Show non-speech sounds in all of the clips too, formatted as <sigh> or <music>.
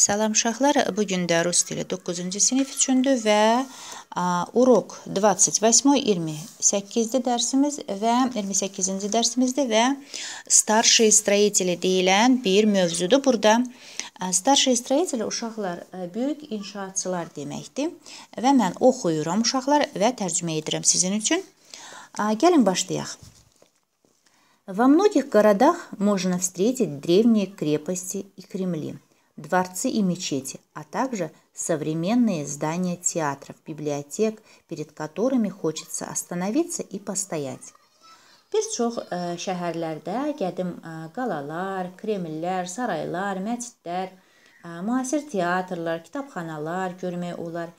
Salam uşaqlar, bu gün də rus dili 9-cu sinif üçündür və uruq 28-28-ci dərsimiz və 28-ci dərsimizdir və starşi stroyiteli deyilən bir mövzudur. Burada starşi stroyiteli uşaqlar e, böyük inşaatçılar deməkdir və mən oxuyuram uşaqlar və tərcümə edirəm sizin üçün. Gəlin başlayaq. Во многих городах можно встретить древние крепости и Кремли. дворцы и мечети, а также современные здания театров, библиотек, перед которыми хочется остановиться и постоять. Bir çox ə, şəhərlərdə qədim ə, qalalar, kremllər, saraylar, məscidlər, ə, müasir teatrlar, kitabxanalar görmək olar.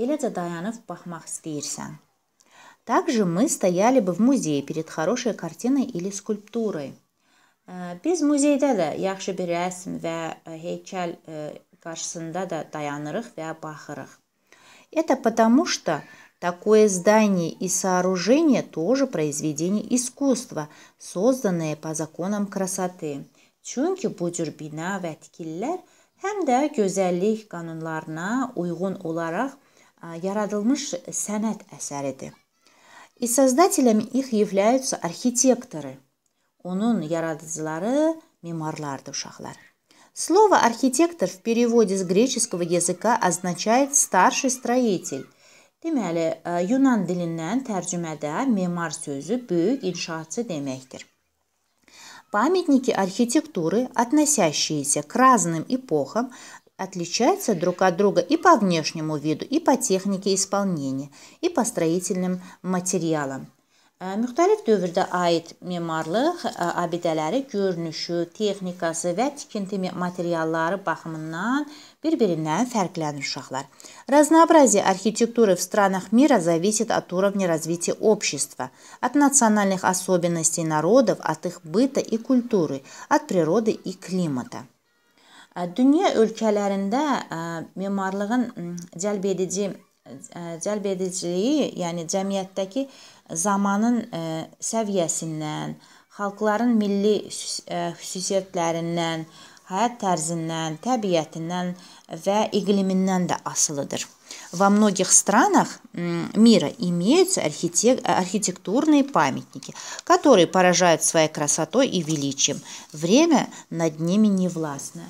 Eləcə dayanıb baxmaq istəyirsən. Также мы стояли бы в музее перед хорошей картиной или скульптурой. Biz muzeydə də yaxşı bir rəsm və heykəl qarşısında da dayanırıq və baxırıq. Это потому что такое здание и сооружение тоже произведение искусства, созданное по законам красоты. Çünki bu cür bina və tikililər həm də gözəllik qanunlarına uyğun olaraq yaradılmış sənət əsəridir. И создателями их являются архитекторы – Onun yaratıcıları меморларды ушахлар. Слово «архитектор» в переводе с греческого языка означает «старший строитель». Deməli, Yunan э, dilindən tərcümədə memar sözü böyük inşaatçı deməkdir. Памятники архитектуры, относящиеся к разным эпохам, отличаются друг от друга и по внешнему виду, и по технике исполнения, и по строительным материалам. Müxtəlif dövrdə aid memarlıq abidələri görünüşü, texnikası və tikinti materialları baxımından bir-birindən фərqlənir uşaqlar. Разнообразие архитектуры в странах мира зависит от уровня развития общества, от национальных особенностей народов, от их быта и культуры, от природы и климата. Dünya ölkələrində memarlığın cəlbedici edici cəlbediciliyi, yəni cəmiyyətdəki zamanın səviyyəsindən, xalqların milli xüsusiyyətlərindən, həyat tərzindən, təbiətindən və iqlimindən də asılıdır. Во многих странах мира имеются архитек архитектурные памятники, которые поражают своей красотой и величием. Время над ними не властно.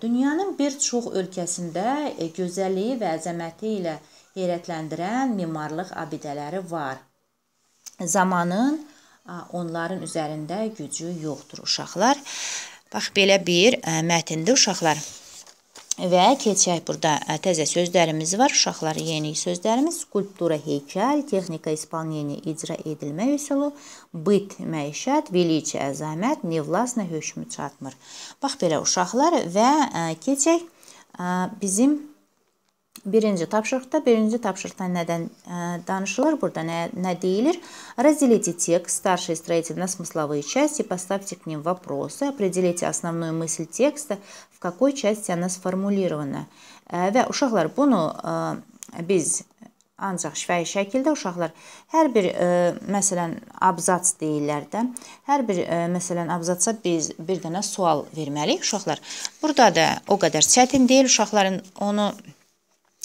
Dünyanın bir çox ölkəsində gözəlliyi və əzəməti ilə heyrətləndirən memarlıq abidələri var. Zamanın onların üzərində gücü yoxdur uşaqlar. Bax belə bir e, mətndə uşaqlar. Və keçək burada e, təzə sözlərimiz var. Uşaqlar yeni sözlərimiz skulptura, heykəl, texnika ispaniyeni icra edilmə üsulu, bıt, məişət, veliçi, əzamət, nevlasna hökmü çatmır. Bax belə uşaqlar və e, keçək bizim Birinci tapşırıqda, birinci tapşırıqda nədən ə, e, danışılır? Burada nə, nə deyilir? Разделите текст, старшие строительно смысловые части, поставьте к ним вопросы, определите основную мысль текста, в какой части она сформулирована. Və uşaqlar bunu ə, biz ancaq şifahi şəkildə uşaqlar hər bir ə, e, məsələn abzats deyirlər də. Hər bir ə, e, məsələn abzatsa biz bir dənə sual verməliyik uşaqlar. Burada da o qədər çətin deyil uşaqların onu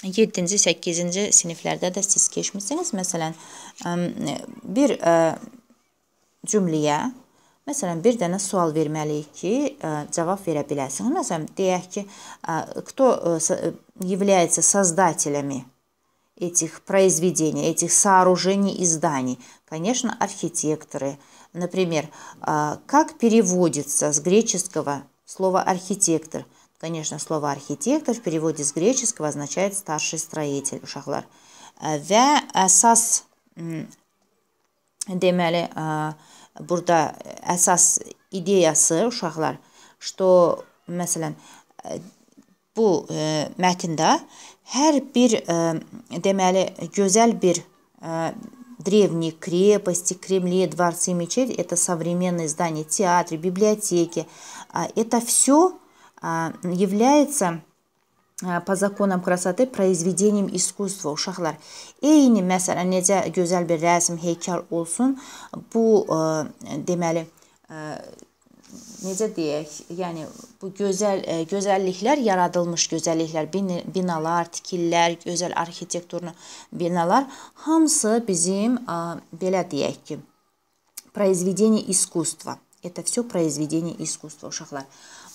7-ci, 8-ci siniflərdə də siz keçmisiniz. Məsələn, bir cümləyə, məsələn, bir dənə sual verməliyik ki, cavab verə biləsiniz. Məsələn, deyək ki, кто является создателями этих произведений, этих сооружений и зданий? Конечно, архитекторы. Например, э, как переводится с греческого слово архитектор – Конечно, слово «архитектор» в переводе с греческого означает «старший строитель» uşaqlar. Və əsas deməli burada əsas ideyası uşaqlar, что məsələn bu mətndə hər bir deməli gözəl bir древние крепости, Кремли, дворцы, мечеть – это современные здания, театры, библиотеки. Это все является по zakonam красоты произведением искусства uşaqlar. Eyni məsələn necə gözəl bir rəsm, heykəl olsun, bu deməli necə deyək, yəni bu gözəl gözəlliklər yaradılmış gözəlliklər, binalar, tikililər, gözəl arxitekturlu binalar hamısı bizim belə deyək ki, произведение искусства. Это все произведение искусства uşaqlar.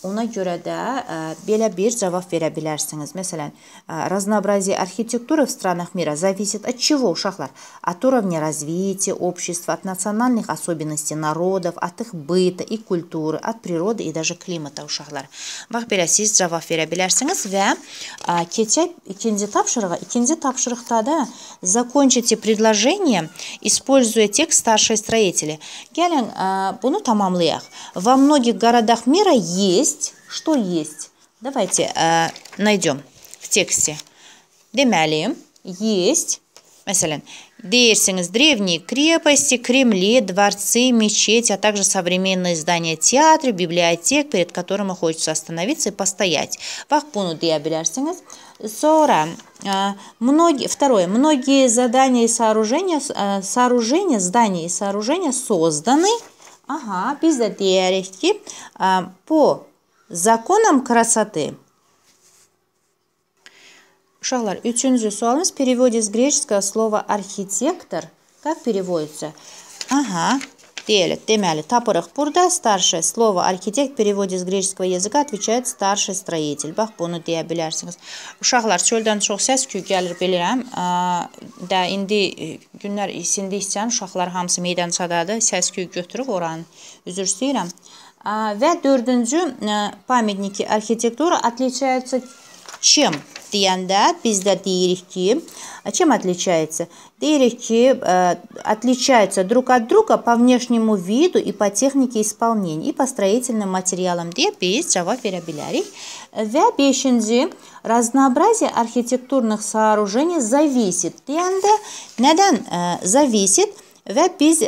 Ona görə də ə, e, belə bir cavab verə bilərsiniz. Məsələn, e, разнообразие архитектуры в странах мира зависит от чего, uşaqlar? От уровня развития общества, от национальных особенностей народов, от их быта и культуры, от природы и даже климата, uşaqlar. Bax belə siz cavab verə bilərsiniz və ə, e, keçək ikinci tapşırığa. İkinci tapşırıqda da закончите предложение, используя текст старшей строители. Gəlin ə, bunu tamamlayaq. Во многих городах мира есть есть, что есть. Давайте э, найдем в тексте. Демали есть. Мәселен, дерсіңіз, древние крепости, кремли, дворцы, мечети, а также современные здания театры, библиотек, перед которыми хочется остановиться и постоять. Вахпуну дия Сора. Э, многие, второе. Многие задания и сооружения, э, сооружения, здания и сооружения созданы ага, э, по законом красоты. Uşaqlar, üçüncü sualımız. Переводе из греческого слова архитектор. Как переводится? Ага, deyəli, deməli, tapırıq. Burada starşı слово architekt переводе из греческого языка отвечает старший строитель. Bax, bunu deyə bilərsiniz. Uşaqlar, çöldən çox səs-küy gəlir, bilirəm. Də indi günlər isindi istəyən uşaqlar hamısı meydançadadır. Səs-küy götürüb oranı. Üzr istəyirəm. Və dördüncü pamятники arxitektura отличаются чем? deyəndə biz də deyirik ki, чем отличается? Deyirik ki, э, отличается друг от друга по внешнему виду и по технике исполнения и по строительным материалам deyə biz cavab verə bilərik. Və 5-ci разнообразие архитектурных сооружений зависит deyəndə nədən э, зависит və biz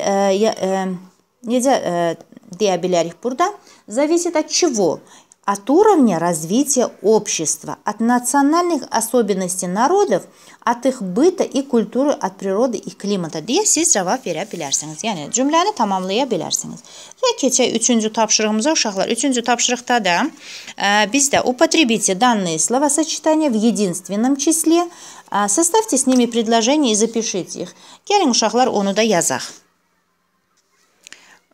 necə ты обелярих пурда, зависит от чего? От уровня развития общества, от национальных особенностей народов, от их быта и культуры, от природы и климата diye siz cevap verə bilərsiniz. Yəni cümləni tamamlaya bilərsiniz. Və keçək 3-cü tapşırığımıza uşaqlar. 3-cü tapşırıqda da ə, bizdə употребите данные словосочетания в единственном числе. Э, составьте с ними предложение и запишите их. Gəlin uşaqlar onu da yazaq.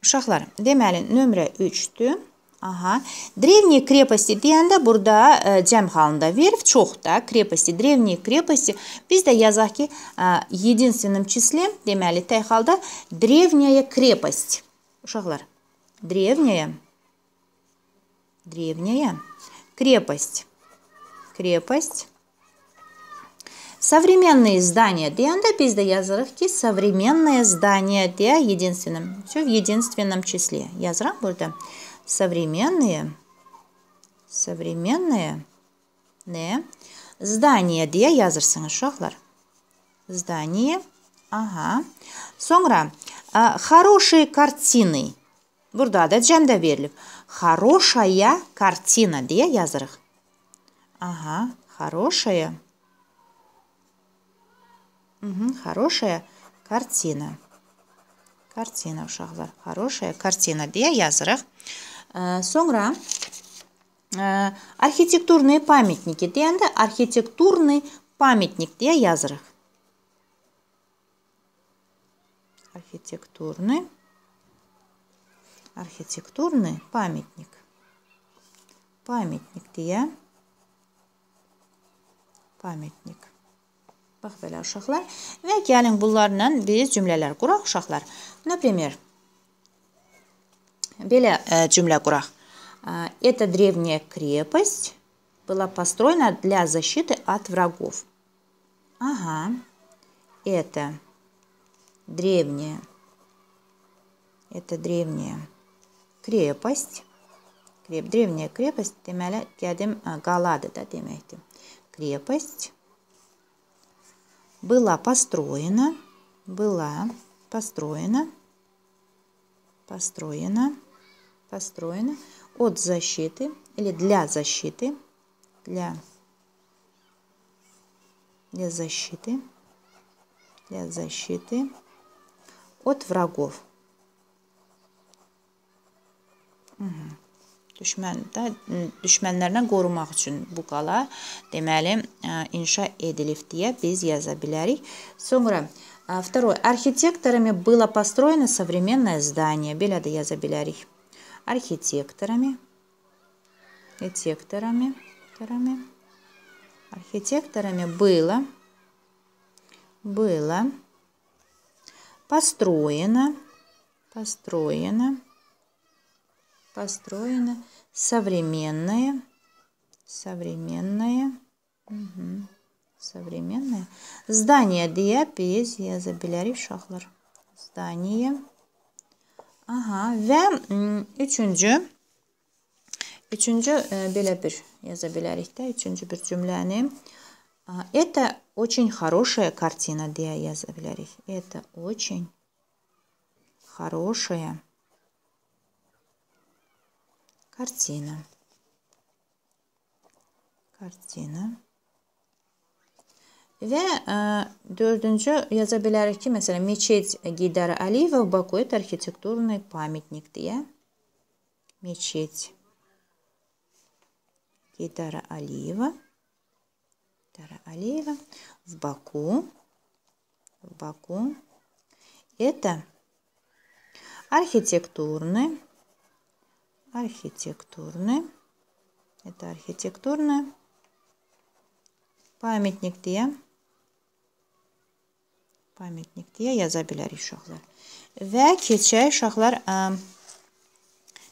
Uşaqlar, deməli nömrə 3-dür. Aha. Древние крепости deyəndə burada ə, e, cəm halında чохта Крепости, древние крепости. Biz də единственным ki, ə, единственном числе, deməli tək древняя крепость. Шахлар. древняя древняя крепость. Крепость Современные здания Дианда бізде язырықки современное здание де единственным. Все в единственном числе. Язырақ burada современные, современные не здание де язырсыңыз шоқлар. Здание. Ага. Сонгра а, хорошие картины. Burada da cemde verilip. Хорошая картина diye yazırıq. Ага, хорошая. Угу, хорошая картина. Картина, ушақлар. Хорошая картина deya yazırıq. Сонгра архитектурные памятники Дианда архитектурный памятник deya yazırıq. Архитектурный архитектурный памятник. Памятник deya памятник. Bax belə uşaqlar. Və gəlin bunlarla biz cümlələr quraq uşaqlar. Например, belə e, cümlə quraq. E, Эта древняя крепость была построена для защиты от врагов. Ага. Это древняя. Это древняя крепость. древняя крепость. Демәлі, кәдім ғалады э, да демекті. Крепость была построена, была построена, построена, построена от защиты или для защиты, для, для защиты, для защиты от врагов. Угу düşmən də düşmənlərdən qorumaq üçün bu qala deməli inşa edilib deyə biz yaza bilərik. Sonra второе архитекторами было построено современное здание. Belə də yaza bilərik. Архитекторами архитекторами архитекторами архитекторами было было построено построено построены современные, современные, угу, современные здания дия без yazabilir uşaqlar. Здание. Aha və üçüncü Üçüncü э, belə я за bilərik də, üçüncü bir cümləni. А, это очень хорошая картина deyə yaza bilərik. Это очень хорошая картина. Картина. Və ə, dördüncü yaza bilərik ki, məsələn, Meçid Qidar Aliyeva Baku et arxitekturный pamятnik deyə. Meçid Qidar Aliyeva Qidar Aliyeva в Баку. В Баку. Это архитектурный архитектурный. Это архитектурный памятникдея. Pamятnikdeyə yaza bilərik uşaqlar. Və keçək uşaqlar ə,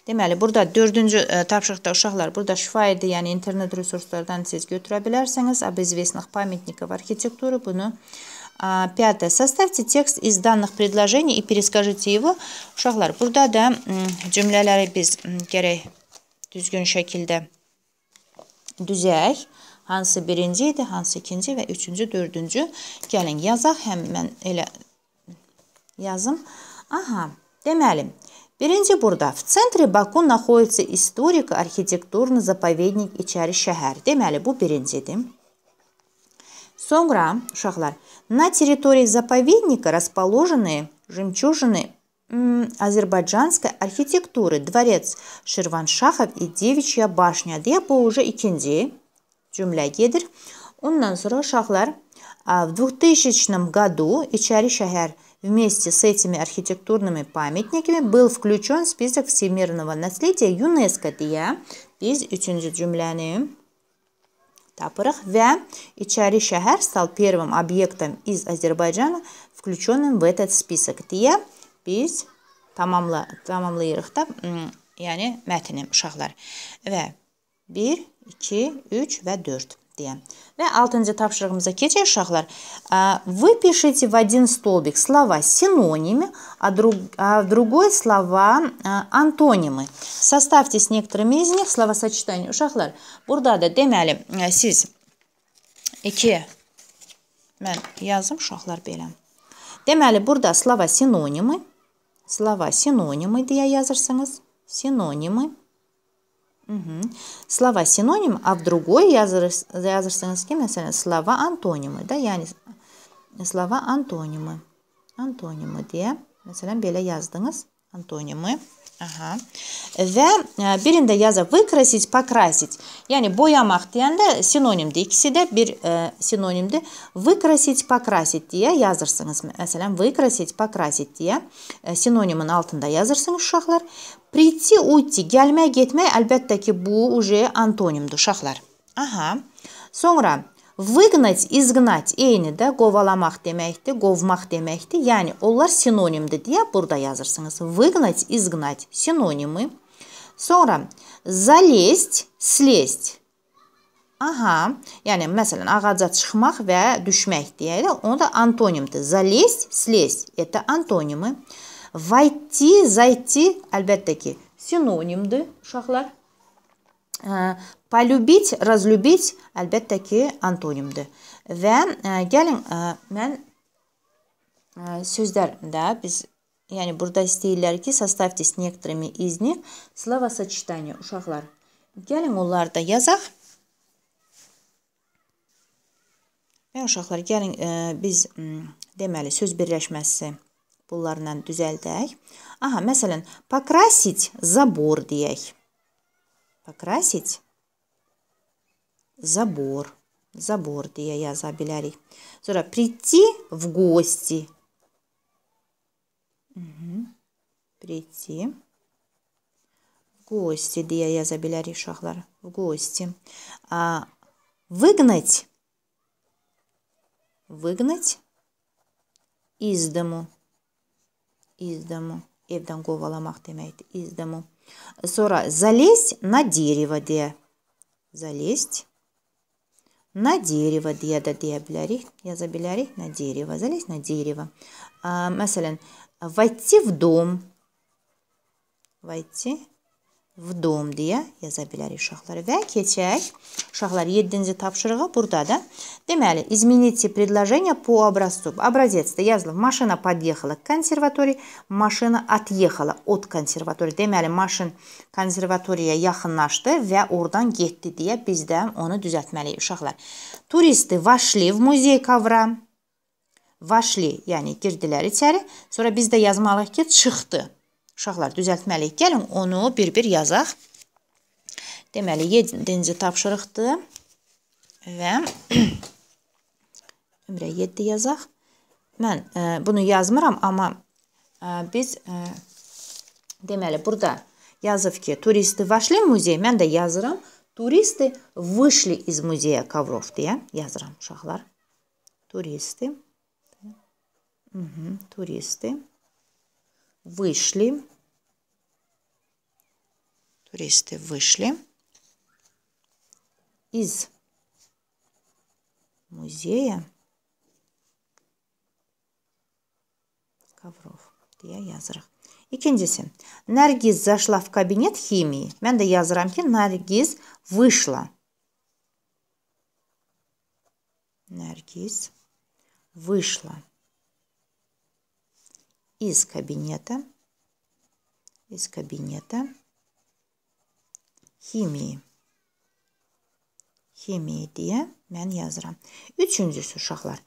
Deməli, burada dördüncü tapşırıqda uşaqlar, burada şifaidi, yəni internet resurslardan siz götürə bilərsiniz. Обезвестных памятников архитектуры bunu Пятое. Составьте текст из данных предложений и перескажите его. Uşaqlar, burada da cümlələri biz gərək düzgün şəkildə düzək. Hansı birinci idi, hansı ikinci və üçüncü, dördüncü. Gəlin, yazaq. Həm mən elə yazım. Aha, deməli, birinci burada. В центре Баку находится историко-архитектурный заповедник İçəri şəhər. Deməli, bu birincidir. Соңра, Шахлар. на территории заповедника расположены жемчужины азербайджанской архитектуры, дворец Ширваншахов и девичья башня. я был уже и ikinci cümlə gedir. Ondan sonra uşaqlar в 2000 году Ичари Шахер вместе с этими архитектурными памятниками был включен в список всемирного наследия ЮНЕСКО. я из üçüncü cümləni tapırıq və içəri şəhər стал первым объектом из Azərbaycana включенным в этот список deyə biz tamamla, tamamlayırıq da, yəni mətni uşaqlar. Və 1, 2, 3 və 4. deya va oltinchi topshirig'imizga keçək uşaqlar выпишите в один столбик слова синонимы а, друг, а в другой слова антонимы составьте с некоторыми из них словосочетание uşaqlar burada da deməli siz iki mən yazım uşaqlar belə deməli burada slova sinonimi slova sinonimi deyə yazırsınız sinonimi Угу. Слова синоним, а в другой язырским слова антонимы. Да, я не слова антонимы. Антонимы где mesela böyle yazdınız. Antonymi. Aha. Və birində yazaq выкрасить, покрасить. Yəni boyamaq deyəndə sinonimdir. İkisi də bir e, sinonimdir. Выкрасить, покрасить deyə yazırsınız. Məsələn, выкрасить, покрасить deyə sinonimin altında yazırsınız uşaqlar. Прийти, уйти, gəlmək, getmək əlbəttə ki, bu uje antonimdir uşaqlar. Aha. Sonra Выгнать, izgnat eyni də qovalamaq deməkdir, qovmaq deməkdir. Yəni onlar sinonimdir deyə burada yazırsınız. Выгнать, izgnat sinonimi. Sonra залезть, слезть. Aha, yəni məsələn ağaca çıxmaq və düşmək deyək də, onu da antonimdir. Залезть, слезть это antonimi. Войти, зайти əlbəttə ki, sinonimdir uşaqlar. Polюbit, razlübit əlbəttə ki, antonimdir. Və gəlin mən sözlərdə biz yəni burada istəyirlər ki, составьте с некоторыми из них словосочетания uşaqlar. Gəlin onları da yazaq. Və uşaqlar, gəlin biz deməli söz birləşməsi bunlarla düzəldək. Aha, məsələn, покрасить забор deyək. покрасить забор. Забор дия яза белярий. Sonra прийти в гости. Угу. Прийти в гости дия яза белярий шахлар. В гости. А выгнать. Выгнать из дому. Из дому. Evdən qovalamaq из дому Sonra залезть на дерево diye. Залезть на дерево diye de diyebiliriz. Yazabiliriz на дерево. Залезть на дерево. А, войти в дом. Войти vdum deyə yaza bilərik uşaqlar. Və keçək uşaqlar 7-ci tapşırığa burdadır. Deməli, izmiните предложение по образцу. Образецdə yazılıb maşına подъехала к konservatoriya, maşına отъехала от konservatoriya. Deməli, maşın konservatoriyaya yaxınlaşdı və oradan getdi deyə biz də onu düzəltməliyik uşaqlar. Turisti vaşli v muzey kavram. Vaşli, yəni girdilər içəri. Sonra biz də yazmalıyıq ki, çıxdı. Uşaqlar düzəltməliyik. Gəlin onu bir-bir yazaq. Deməli, 7-ci tapşırıqdır. Və <clears throat> ömrə 7 yazaq. Mən ə, e, bunu yazmıram, amma ə, e, biz ə, e, deməli burada yazıb ki, turisti vaşli muzey, mən də yazıram. Turisti vışli iz muzeya Kavrov deyə yazıram uşaqlar. Turisti. Hı -hı, turisti. Turisti. вышли. Туристы вышли из музея ковров. Я язырах. İkincisi, Наргиз зашла в кабинет химии. Менда de Наргиз вышла. Наргиз вышла из кабинета, из кабинета химии. Химия diye ben yazırım. Üçüncüsü uşaqlar.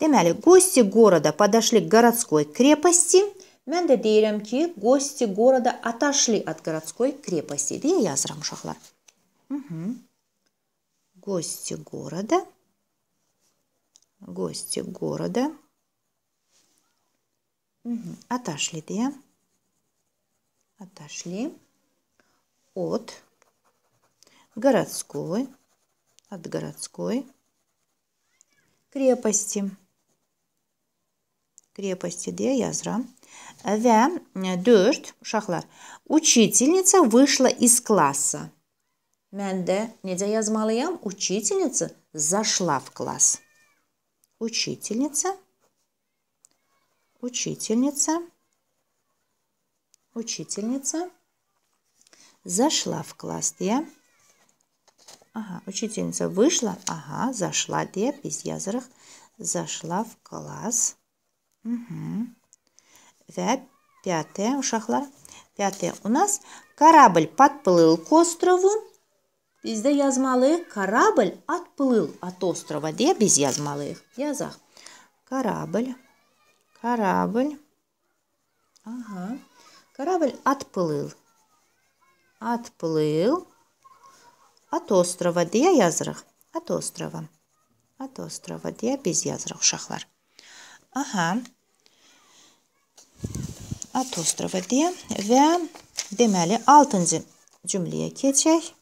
Демели гости города подошли к городской крепости. Mən də deyirəm гости города отошли от городской крепости deyə yazıram uşaqlar. Угу. Гости города. Гости города Отошли две. Отошли от городской, от городской крепости. Крепости diye yazıram. Ve 4 шахлар. Учительница вышла из класса. Менде də necə Учительница зашла в класс. Учительница учительница, учительница зашла в класс я Ага, учительница вышла, ага, зашла я без yazırıq. Зашла в класс. Угу. Ve пятое, uşaqlar. Пятое у нас корабль подплыл к острову. Bizdə язмалых корабль отплыл от острова deyə biz yazmalıyıq. Yazaq. корабль. Корабль. Ага. Корабль отплыл. Отплыл от острова. Дия язрах. От острова. От острова. Дия без язрах. Шахлар. Ага. От острова diye ve demeli 6. cümleye geçecek.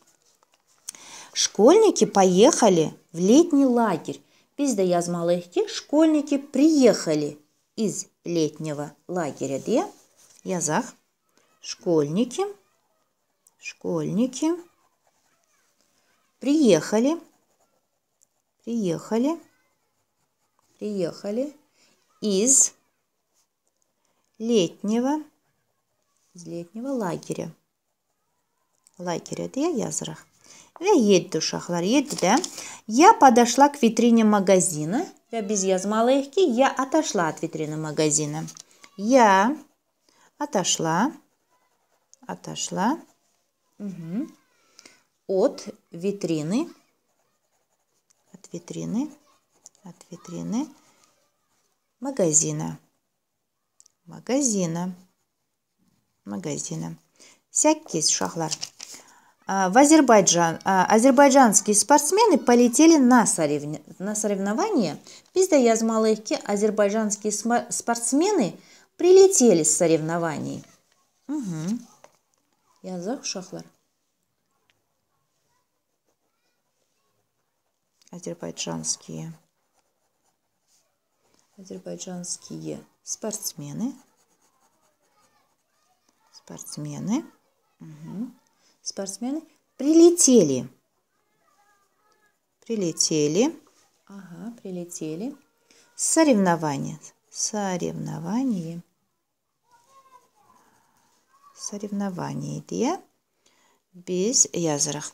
Школьники поехали в летний лагерь. Biz de yazmalıyız школьники приехали из летнего лагеря, Д язах школьники, школьники приехали, приехали, приехали из летнего, из летнего лагеря, лагеря, Д язрах. Я yedi uşaqlar, 7-də я подошла к витрине магазина. Э, я без yazmalıyıq ki, я отошла от витрины магазина. Я отошла отошла угу. от витрины от витрины от витрины магазина магазина магазина 8 uşaqlar а, в Азербайджан. А, азербайджанские спортсмены полетели на, соревн... на соревнования. пизда yazmalıyıq ki, azərbaycanski sportsmeni прилетели с соревнований. Угу. Yazıq шахлар Азербайджанские. Азербайджанские спортсмены. Спортсмены. Угу спортсмены прилетели. Прилетели. Ага, прилетели. Соревнования. соревнования, соревнования diye без yazırıq.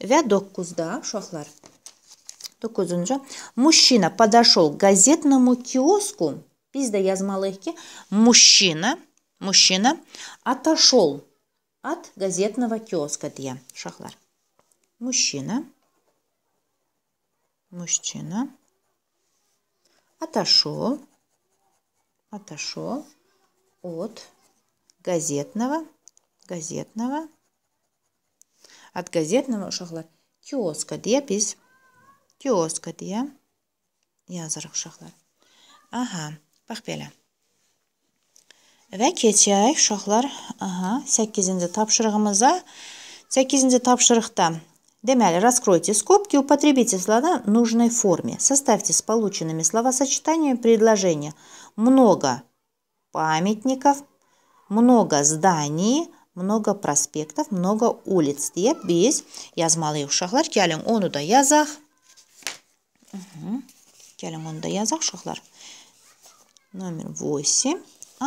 Və Кузда da uşaqlar. 9 Мужчина подошел к газетному киоску. Biz də yazmalıyıq ki, мужчина, мужчина отошел от газетного киоска diye шахлар Мужчина. Мужчина. Отошел. Отошел от газетного, газетного, от газетного шахлар киоска diye biz киоска diye yazırıq шахлар ага bax Və keçək uşaqlar, aha, 8-ci tapşırığımıza. 8-ci tapşırıqda Deməli, раскройте скобки, употребите слова нужной форме. Составьте с полученными словосочетаниями предложения. Много памятников, много зданий, много проспектов, много улиц diye biz yazmalıyıq uşaqlar. Gəlin onu da yazaq. Gəlin onu da yazaq uşaqlar. Номер 8.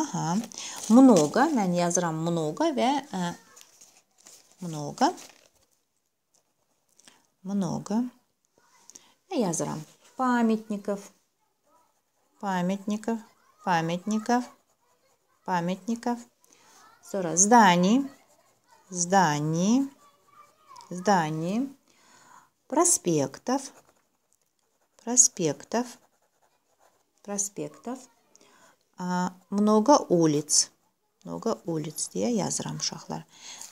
Ага. Много. Ben yazaram много ve e, э, много. Много. Ve yazaram памятников. Памятников. Памятников. Памятников. Sonra зданий. Зданий. Зданий. Проспектов. Проспектов. Проспектов. А, много улиц много улиц deya yozaram шахлар,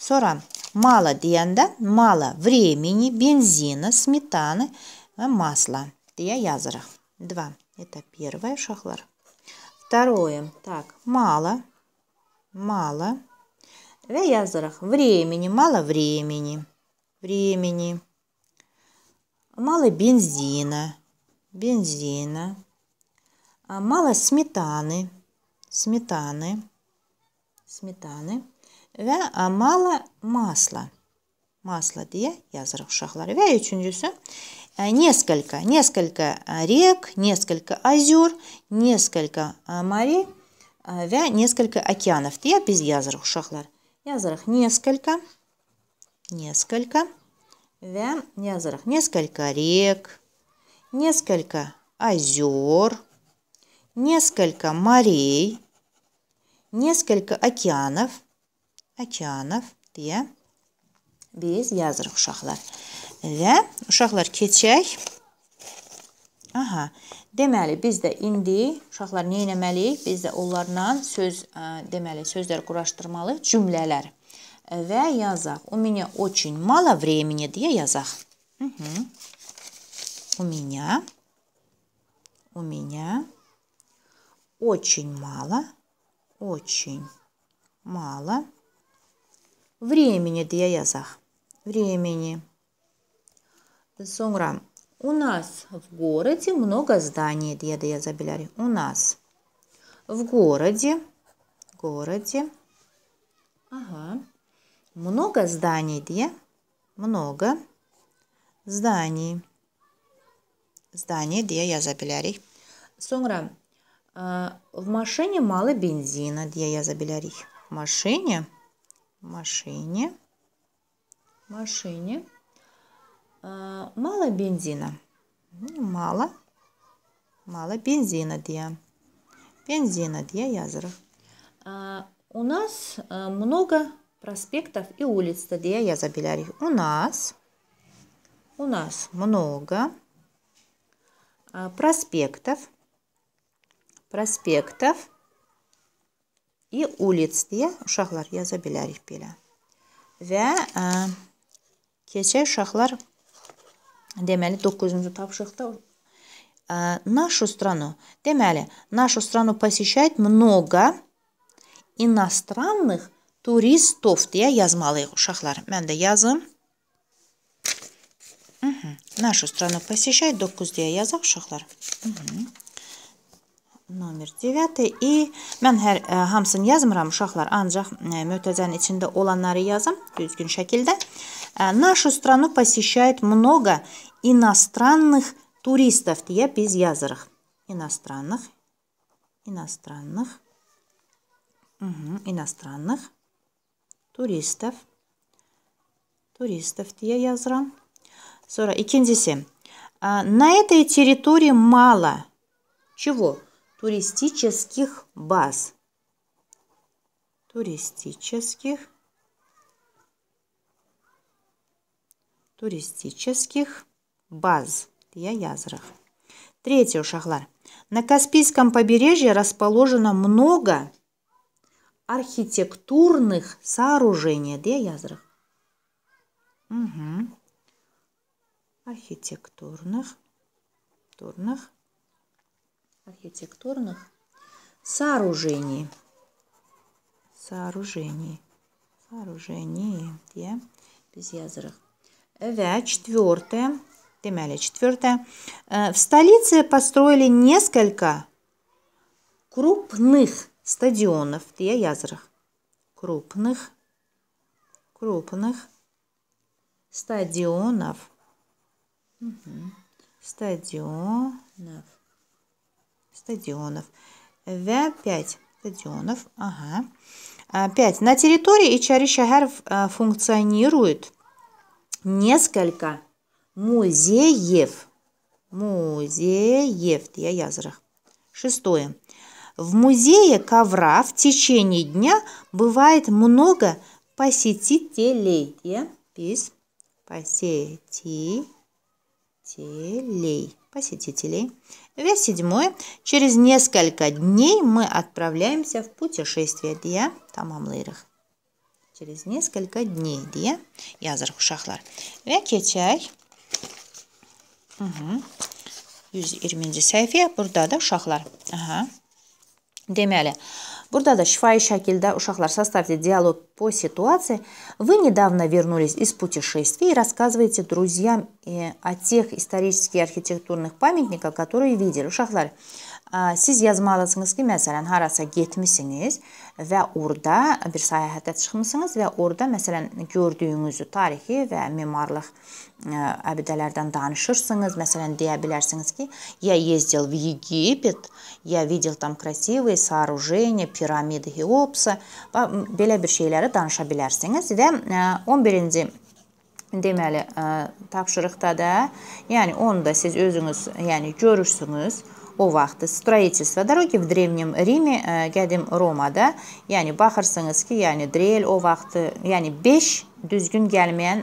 so'ram мало deganda мало времени бензина сметаны а, масла deya yoziraq два это первое шахлар, второе так мало мало va yoziraq времени мало времени времени мало бензина бензина а мало сметаны, сметаны, сметаны ve mala а, масла Masla diye yazırıq uşaqlar. Və üçüncüsü несколько, несколько рек, несколько озер, несколько морей və несколько океанов deyə без yazırıq шахлар, Yazırıq несколько, несколько və yazırıq несколько рек, несколько озер, несколько морей, несколько океанов, океanов deyə biz yazırıq uşaqlar. Və uşaqlar keçək. Aha. Deməli biz də indi uşaqlar nə etməliyik? Biz də onlarla söz deməli sözlər quraşdırmalı cümlələr və yazaq. У меня очень мало времени deyə yazaq. Mhm. У меня У меня Очень мало. Очень мало. Времени для язах. Времени. Сонгра. У нас в городе много зданий, для язабиляри. У нас в городе, городе, ага, много зданий, для Много зданий. Зданий, для я запилярий. Сонгра, а, в машине мало бензина, где я забілярі. В машине, в машине, в машине а, мало бензина. Ну, мало, мало бензина, где Бензина, где язера. А, у нас много проспектов и улиц, где я забілярі. У нас, у нас много проспектов prospektov i ulic deyə uşaqlar yaza bilərik belə. Və ə, keçək uşaqlar deməli 9-cu tapşırıqda нашу страну. Deməli, нашу страну посещает много иностранных turistov deyə yazmalıyıq uşaqlar. Mən də yazım. Нашу страну посещает 9 deyə yazaq uşaqlar. Hı -hı. номер 9 и мен hər ə, hamısını шахлар, uşaqlar, ancaq ə, mötəzənin içində olanları yazım düzgün şəkildə. Нашу страну посещает много иностранных туристов deyə biz yazırıq. Иностранных, иностранных, угу, иностранных туристов, туристов язрам. сора и ikincisi, э, на этой территории мало чего? туристических баз. Туристических туристических баз. Я язрах. Третий ушахлар. На Каспийском побережье расположено много архитектурных сооружений. Где язрах? Угу. Архитектурных. Турных архитектурных сооружений. Сооружений. Сооружений. Где? Без язырых. Вя, четвертое. Демяли, четвертое. Э, в столице построили несколько крупных стадионов. Где язырых? Крупных. Крупных стадионов. Угу. Стадионов стадионов. Ве 5 стадионов. Ага. 5. А, На территории Ичари Шахар э, функционирует несколько музеев. Музеев. Я язрах. Шестое. В музее ковра в течение дня бывает много посетителей. пись Посетителей посетителей. Посетителей. Вес седьмой. Через несколько дней мы отправляемся в путешествие дия тамамлырых. Через несколько дней дия языр Шахлар. Ве кечай. Угу. 120 sayfa. Burada da uşaqlar. Aha. Deməli, burada da şifahi şəkildə uşaqlar составьте диалог по ситуации. Вы недавно вернулись из путешествий и рассказываете друзьям э, о тех исторических и архитектурных памятниках, которые видели. Uşaqlar, siz yazmalısınız ki, məsələn, harasa getmisiniz və orada bir səyahətə çıxmısınız və orada məsələn gördüyünüzü, tarixi və memarlıq əbidələrdən danışırsınız. Məsələn, deyə bilərsiniz ki, я ездил в Египет, я видел там красивые сооружения, пирамиды Хеопса. Belə bir şeyləri danışa bilərsiniz və 11-ci deməli tapşırıqda da, yəni onu da siz özünüz, yəni görürsünüz o vaxtı stroyetistvə dorogi v Drevnim Rimi, qədim Romada, yəni baxırsınız ki, yəni drel o vaxtı, yəni 5 düzgün gəlməyən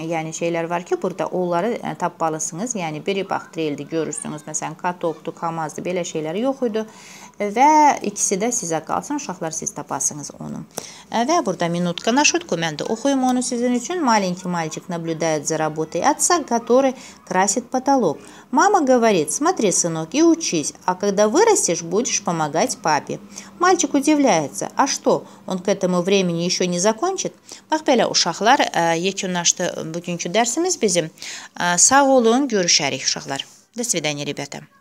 yəni şeylər var ki, burada onları tapmalısınız. Yəni biri bax dreldir, görürsünüz. Məsələn, katokdu, kamazdı, belə şeylər yox idi və ikisi də sizə qalsın, uşaqlar siz tapasınız onu. Və burada minutka на шутку mən də oxuyum onu sizin üçün. Маленький мальчик наблюдает за работой отца, который красит потолок. Мама говорит, смотри, сынок, и учись, а когда вырастешь, будешь помогать папе. Мальчик удивляется, а что, он к этому времени еще не закончит? Bax belə uşaqlar, yekunlaşdı bugünkü dərsimiz bizim. Sağ olun, görüşərik uşaqlar. До свидания, ребята.